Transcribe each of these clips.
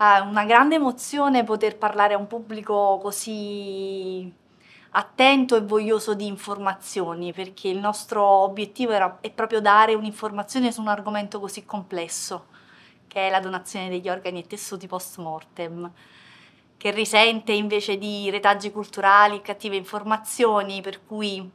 eh, una grande emozione poter parlare a un pubblico così attento e voglioso di informazioni, perché il nostro obiettivo era, è proprio dare un'informazione su un argomento così complesso, che è la donazione degli organi e tessuti post mortem, che risente invece di retaggi culturali, cattive informazioni, per cui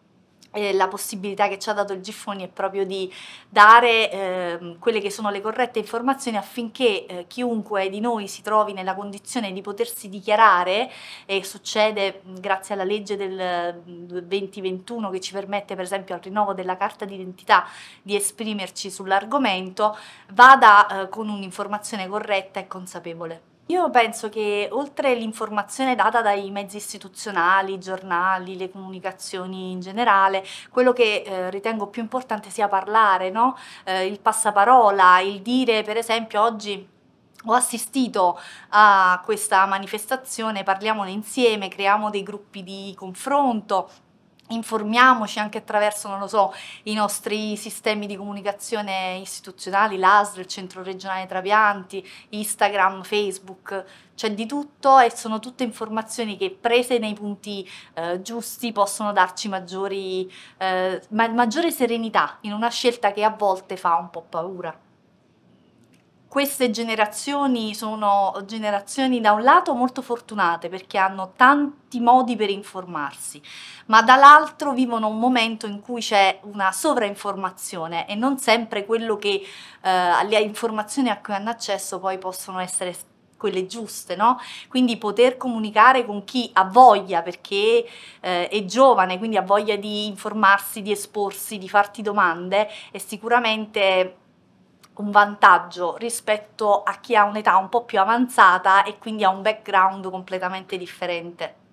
eh, la possibilità che ci ha dato il Giffoni è proprio di dare eh, quelle che sono le corrette informazioni affinché eh, chiunque di noi si trovi nella condizione di potersi dichiarare e succede grazie alla legge del 2021 che ci permette per esempio al rinnovo della carta d'identità di esprimerci sull'argomento, vada eh, con un'informazione corretta e consapevole. Io penso che oltre l'informazione data dai mezzi istituzionali, i giornali, le comunicazioni in generale, quello che eh, ritengo più importante sia parlare, no? eh, il passaparola, il dire per esempio oggi ho assistito a questa manifestazione, parliamone insieme, creiamo dei gruppi di confronto, informiamoci anche attraverso, non lo so, i nostri sistemi di comunicazione istituzionali, l'ASR, il Centro Regionale Trapianti, Instagram, Facebook, c'è di tutto e sono tutte informazioni che prese nei punti eh, giusti possono darci maggiori, eh, ma maggiore serenità in una scelta che a volte fa un po' paura queste generazioni sono generazioni da un lato molto fortunate perché hanno tanti modi per informarsi, ma dall'altro vivono un momento in cui c'è una sovrainformazione e non sempre quello che eh, le informazioni a cui hanno accesso poi possono essere quelle giuste, no? Quindi poter comunicare con chi ha voglia perché eh, è giovane, quindi ha voglia di informarsi, di esporsi, di farti domande è sicuramente un vantaggio rispetto a chi ha un'età un po' più avanzata e quindi ha un background completamente differente.